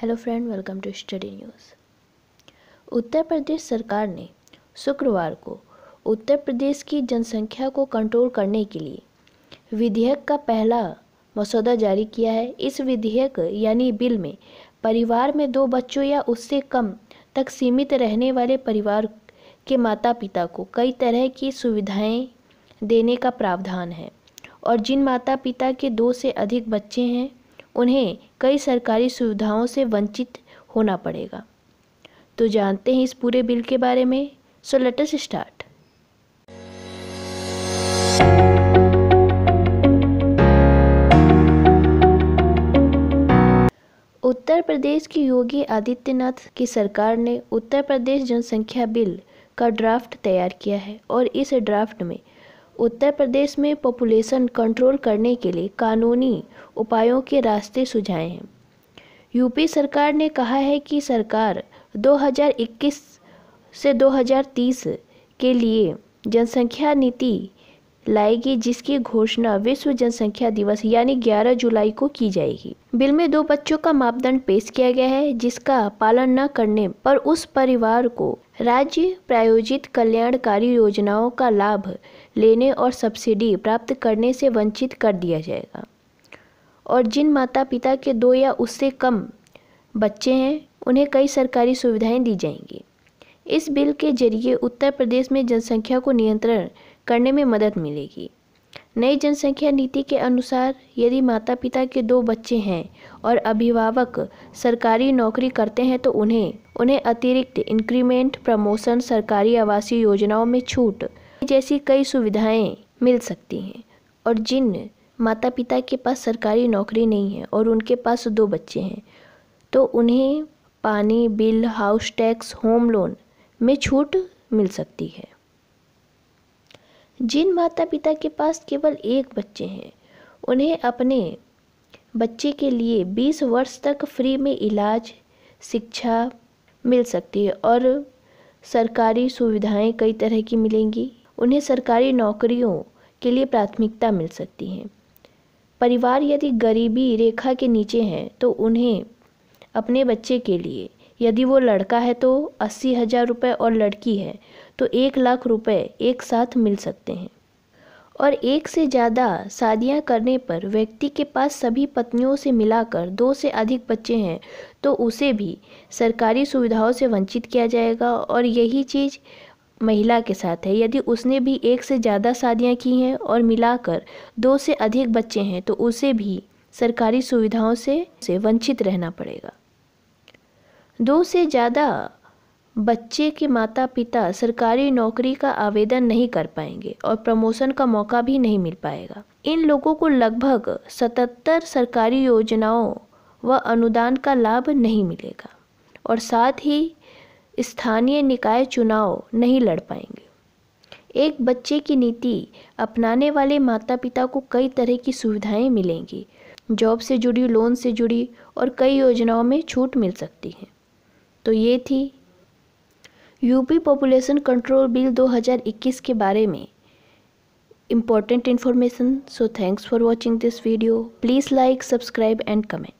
hello friend welcome to study news Uttar Pradesh सरकार ने शुक्रवार को उत्तर प्रदेश की जनसंख्या को कंट्रोल करने के लिए विधेयक का पहला मसौदा जारी किया है इस विधेयक यानी बिल में परिवार में दो बच्चों या उससे कम तक सीमित रहने वाले परिवार के माता पिता को कई तरह की सुविधाएं देने का प्रावधान है और जिन माता पिता के दो से अधिक बच्चे हैं उन्हें कई सरकारी सुविधाओं से वंचित होना पड़ेगा तो जानते हैं इस पूरे बिल के बारे में सो लेट अस स्टार्ट उत्तर प्रदेश की योगी आदित्यनाथ की सरकार ने उत्तर प्रदेश जनसंख्या बिल का ड्राफ्ट तैयार किया है और इस ड्राफ्ट में उत्तर प्रदेश में पॉपुलेशन कंट्रोल करने के लिए कानूनी उपायों के रास्ते सुझाए हैं यूपी सरकार ने कहा है कि सरकार 2021 से 2030 के लिए जनसंख्या नीति लाएगी जिसकी घोषणा विश्व जनसंख्या दिवस यानी 11 जुलाई को की जाएगी बिल में दो बच्चों का मापदंड पेश किया गया है जिसका पालन न करने पर उस परिवार को राज्य प्रायोजित कल्याणकारी योजनाओं का लाभ लेने और सब्सिडी प्राप्त करने से वंचित कर दिया जाएगा और जिन माता पिता के दो या उससे कम बच्चे हैं उन्हें कई सरकारी सुविधाएं दी जाएंगी इस बिल के जरिए उत्तर प्रदेश में जनसंख्या को नियंत्रण करने में मदद मिलेगी नई जनसंख्या नीति के अनुसार यदि माता पिता के दो बच्चे हैं और अभिभावक सरकारी नौकरी करते हैं तो उन्हें उन्हें अतिरिक्त इंक्रीमेंट प्रमोशन सरकारी आवासीय योजनाओं में छूट जैसी कई सुविधाएं मिल सकती हैं और जिन माता पिता के पास सरकारी नौकरी नहीं है और उनके पास दो बच्चे हैं तो उन्हें पानी bill house tax home loan में छूट मिल सकती है जिन माता पिता के पास केवल एक बच्चे हैं उन्हें अपने बच्चे के लिए 20 वर्ष तक फ्री में इलाज शिक्षा मिल सकती है और सरकारी सुविधाएं कई तरह की मिलेंगी उन्हें सरकारी नौकरियों के लिए प्राथमिकता मिल सकती है परिवार यदि गरीबी रेखा के नीचे हैं तो उन्हें अपने बच्चे के लिए यदि वो लड़का है तो अस्सी हज़ार रुपये और लड़की है तो एक लाख रुपए एक साथ मिल सकते हैं और एक से ज़्यादा शादियां करने पर व्यक्ति के पास सभी पत्नियों से मिलाकर दो से अधिक बच्चे हैं तो उसे भी सरकारी सुविधाओं से वंचित किया जाएगा और यही चीज़ महिला के साथ है यदि उसने भी एक से ज़्यादा शादियां की हैं और मिलाकर दो से अधिक बच्चे हैं तो उसे भी सरकारी सुविधाओं से से वंचित रहना पड़ेगा दो से ज़्यादा बच्चे के माता पिता सरकारी नौकरी का आवेदन नहीं कर पाएंगे और प्रमोशन का मौका भी नहीं मिल पाएगा इन लोगों को लगभग सतहत्तर सरकारी योजनाओं व अनुदान का लाभ नहीं मिलेगा और साथ ही स्थानीय निकाय चुनाव नहीं लड़ पाएंगे एक बच्चे की नीति अपनाने वाले माता पिता को कई तरह की सुविधाएं मिलेंगी जॉब से जुड़ी लोन से जुड़ी और कई योजनाओं में छूट मिल सकती है तो ये थी यूपी पॉपुलेशन कंट्रोल बिल 2021 के बारे में important information so thanks for watching this video please like subscribe and comment